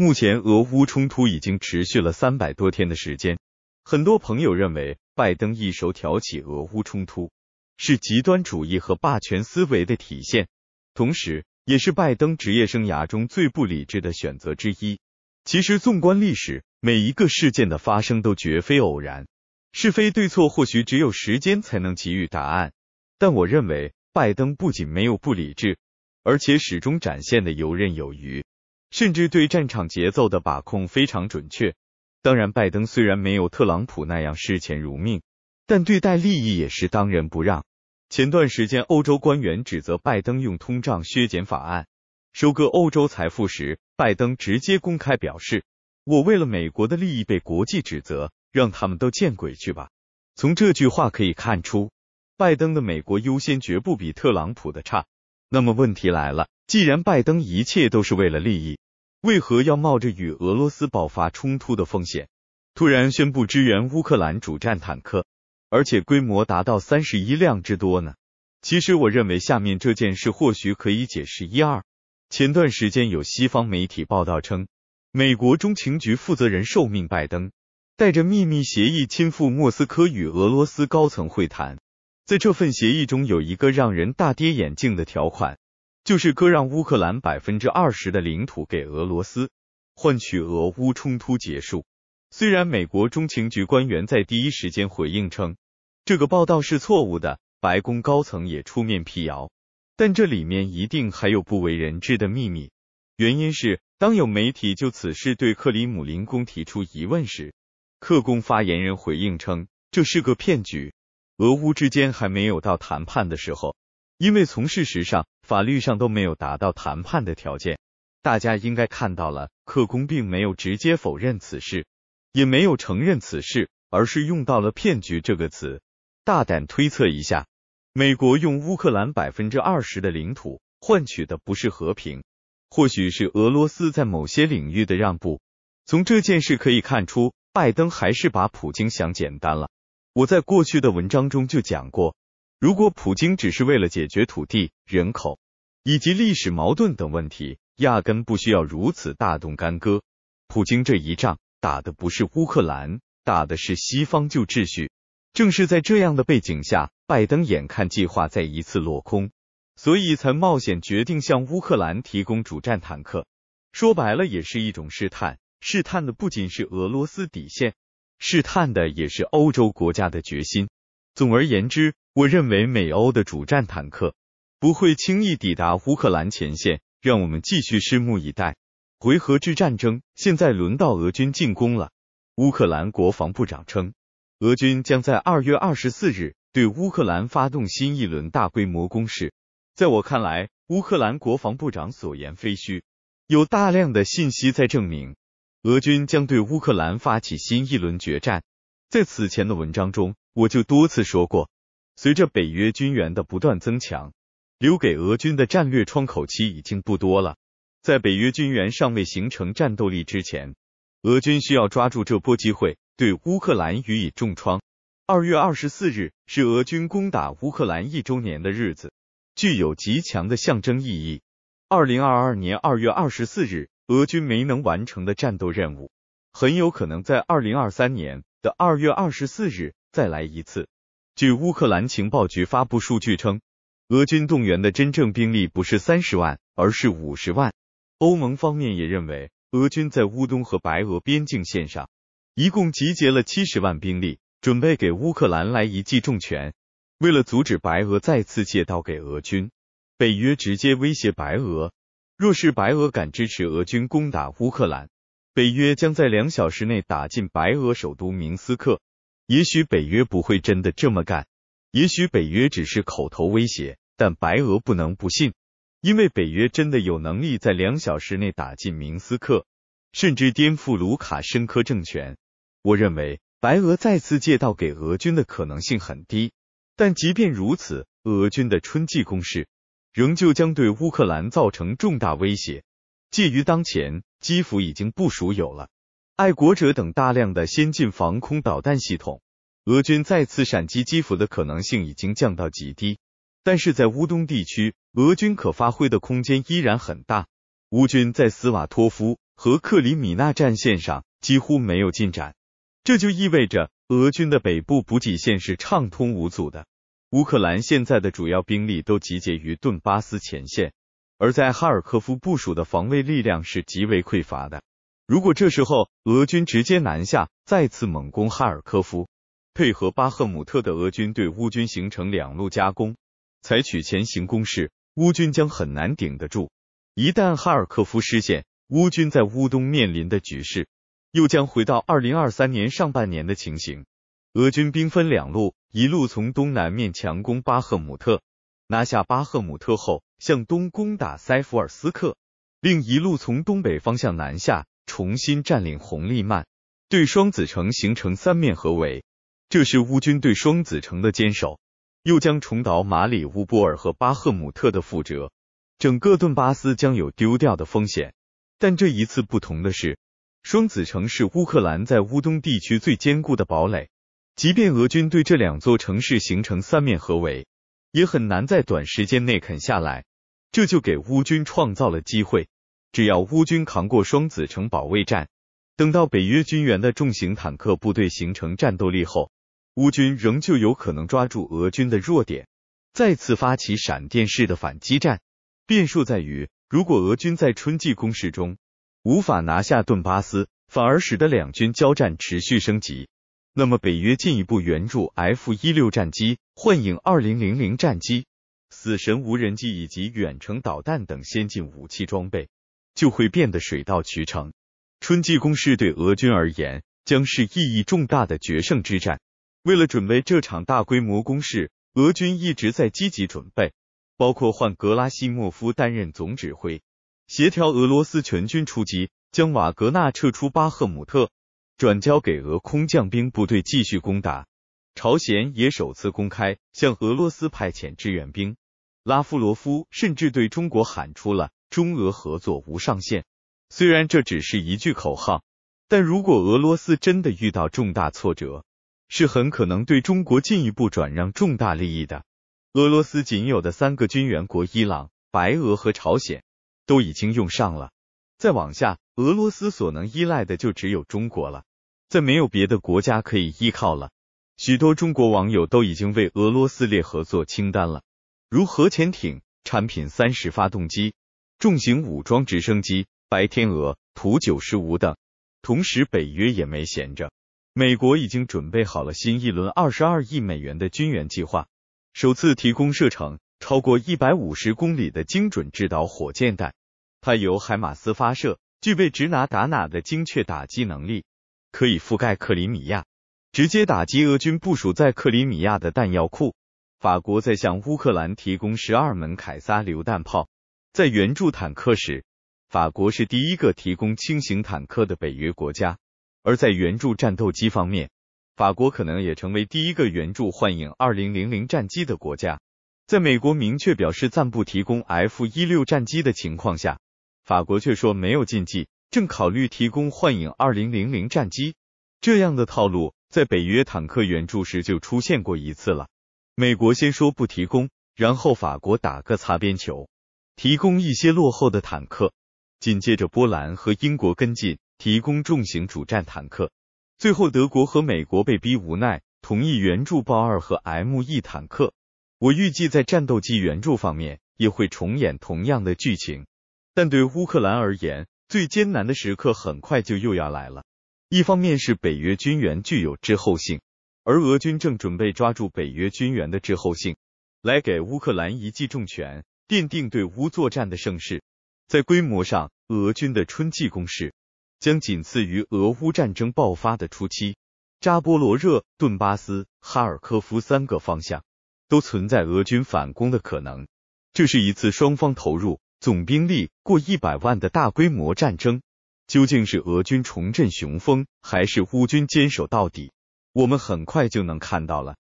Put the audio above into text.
目前，俄乌冲突已经持续了三百多天的时间。很多朋友认为，拜登一手挑起俄乌冲突，是极端主义和霸权思维的体现，同时也是拜登职业生涯中最不理智的选择之一。其实，纵观历史，每一个事件的发生都绝非偶然，是非对错，或许只有时间才能给予答案。但我认为，拜登不仅没有不理智，而且始终展现的游刃有余。甚至对战场节奏的把控非常准确。当然，拜登虽然没有特朗普那样视钱如命，但对待利益也是当仁不让。前段时间，欧洲官员指责拜登用通胀削减法案收割欧洲财富时，拜登直接公开表示：“我为了美国的利益被国际指责，让他们都见鬼去吧。”从这句话可以看出，拜登的美国优先绝不比特朗普的差。那么问题来了，既然拜登一切都是为了利益，为何要冒着与俄罗斯爆发冲突的风险，突然宣布支援乌克兰主战坦克，而且规模达到三十一辆之多呢？其实，我认为下面这件事或许可以解释一二。前段时间有西方媒体报道称，美国中情局负责人受命拜登，带着秘密协议亲赴莫斯科与俄罗斯高层会谈。在这份协议中，有一个让人大跌眼镜的条款。就是割让乌克兰百分之二十的领土给俄罗斯，换取俄乌冲突结束。虽然美国中情局官员在第一时间回应称这个报道是错误的，白宫高层也出面辟谣，但这里面一定还有不为人知的秘密。原因是，当有媒体就此事对克里姆林宫提出疑问时，克宫发言人回应称这是个骗局，俄乌之间还没有到谈判的时候。因为从事实上、法律上都没有达到谈判的条件，大家应该看到了，克宫并没有直接否认此事，也没有承认此事，而是用到了“骗局”这个词。大胆推测一下，美国用乌克兰百分之二十的领土换取的不是和平，或许是俄罗斯在某些领域的让步。从这件事可以看出，拜登还是把普京想简单了。我在过去的文章中就讲过。如果普京只是为了解决土地、人口以及历史矛盾等问题，压根不需要如此大动干戈。普京这一仗打的不是乌克兰，打的是西方旧秩序。正是在这样的背景下，拜登眼看计划再一次落空，所以才冒险决定向乌克兰提供主战坦克。说白了，也是一种试探。试探的不仅是俄罗斯底线，试探的也是欧洲国家的决心。总而言之，我认为美欧的主战坦克不会轻易抵达乌克兰前线，让我们继续拭目以待。回合制战争现在轮到俄军进攻了。乌克兰国防部长称，俄军将在二月二十四日对乌克兰发动新一轮大规模攻势。在我看来，乌克兰国防部长所言非虚，有大量的信息在证明俄军将对乌克兰发起新一轮决战。在此前的文章中。我就多次说过，随着北约军援的不断增强，留给俄军的战略窗口期已经不多了。在北约军援尚未形成战斗力之前，俄军需要抓住这波机会，对乌克兰予以重创。二月二十四日是俄军攻打乌克兰一周年的日子，具有极强的象征意义。二零二二年二月二十四日，俄军没能完成的战斗任务，很有可能在二零二三年的二月二十四日。再来一次。据乌克兰情报局发布数据称，俄军动员的真正兵力不是三十万，而是五十万。欧盟方面也认为，俄军在乌东和白俄边境线上一共集结了七十万兵力，准备给乌克兰来一记重拳。为了阻止白俄再次借道给俄军，北约直接威胁白俄：若是白俄敢支持俄军攻打乌克兰，北约将在两小时内打进白俄首都明斯克。也许北约不会真的这么干，也许北约只是口头威胁，但白俄不能不信，因为北约真的有能力在两小时内打进明斯克，甚至颠覆卢卡申科政权。我认为白俄再次借道给俄军的可能性很低，但即便如此，俄军的春季攻势仍旧将对乌克兰造成重大威胁。介于当前，基辅已经部署有了。爱国者等大量的先进防空导弹系统，俄军再次闪击基辅的可能性已经降到极低。但是，在乌东地区，俄军可发挥的空间依然很大。乌军在斯瓦托夫和克里米纳战线上几乎没有进展，这就意味着俄军的北部补给线是畅通无阻的。乌克兰现在的主要兵力都集结于顿巴斯前线，而在哈尔科夫部署的防卫力量是极为匮乏的。如果这时候俄军直接南下，再次猛攻哈尔科夫，配合巴赫姆特的俄军对乌军形成两路夹攻，采取前行攻势，乌军将很难顶得住。一旦哈尔科夫失陷，乌军在乌东面临的局势又将回到二零二三年上半年的情形：俄军兵分两路，一路从东南面强攻巴赫姆特，拿下巴赫姆特后向东攻打塞夫尔斯克，并一路从东北方向南下。重新占领红利曼，对双子城形成三面合围。这是乌军对双子城的坚守，又将重蹈马里乌波尔和巴赫姆特的覆辙。整个顿巴斯将有丢掉的风险。但这一次不同的是，双子城是乌克兰在乌东地区最坚固的堡垒。即便俄军对这两座城市形成三面合围，也很难在短时间内啃下来。这就给乌军创造了机会。只要乌军扛过双子城保卫战，等到北约军援的重型坦克部队形成战斗力后，乌军仍旧有可能抓住俄军的弱点，再次发起闪电式的反击战。变数在于，如果俄军在春季攻势中无法拿下顿巴斯，反而使得两军交战持续升级，那么北约进一步援助 F 一六战机、幻影二零零零战机、死神无人机以及远程导弹等先进武器装备。就会变得水到渠成。春季攻势对俄军而言将是意义重大的决胜之战。为了准备这场大规模攻势，俄军一直在积极准备，包括换格拉西莫夫担任总指挥，协调俄罗斯全军出击，将瓦格纳撤出巴赫姆特，转交给俄空降兵部队继续攻打。朝鲜也首次公开向俄罗斯派遣志愿兵，拉夫罗夫甚至对中国喊出了。中俄合作无上限，虽然这只是一句口号，但如果俄罗斯真的遇到重大挫折，是很可能对中国进一步转让重大利益的。俄罗斯仅有的三个军援国——伊朗、白俄和朝鲜，都已经用上了。再往下，俄罗斯所能依赖的就只有中国了，再没有别的国家可以依靠了。许多中国网友都已经为俄罗斯列合作清单了，如核潜艇产品、三十发动机。重型武装直升机“白天鹅”、图九十五等。同时，北约也没闲着。美国已经准备好了新一轮二十二亿美元的军援计划，首次提供射程超过一百五十公里的精准制导火箭弹，它由海马斯发射，具备“指哪打哪”的精确打击能力，可以覆盖克里米亚，直接打击俄军部署在克里米亚的弹药库。法国在向乌克兰提供十二门凯撒榴弹炮。在援助坦克时，法国是第一个提供轻型坦克的北约国家；而在援助战斗机方面，法国可能也成为第一个援助幻影二零零零战机的国家。在美国明确表示暂不提供 F 一六战机的情况下，法国却说没有禁忌，正考虑提供幻影二零零零战机。这样的套路在北约坦克援助时就出现过一次了：美国先说不提供，然后法国打个擦边球。提供一些落后的坦克，紧接着波兰和英国跟进提供重型主战坦克，最后德国和美国被逼无奈同意援助豹二和 M 一坦克。我预计在战斗机援助方面也会重演同样的剧情，但对乌克兰而言，最艰难的时刻很快就又要来了。一方面是北约军援具有滞后性，而俄军正准备抓住北约军援的滞后性，来给乌克兰一记重拳。奠定对乌作战的盛世。在规模上，俄军的春季攻势将仅次于俄乌战争爆发的初期。扎波罗热、顿巴斯、哈尔科夫三个方向都存在俄军反攻的可能。这是一次双方投入总兵力过一百万的大规模战争。究竟是俄军重振雄风，还是乌军坚守到底？我们很快就能看到了。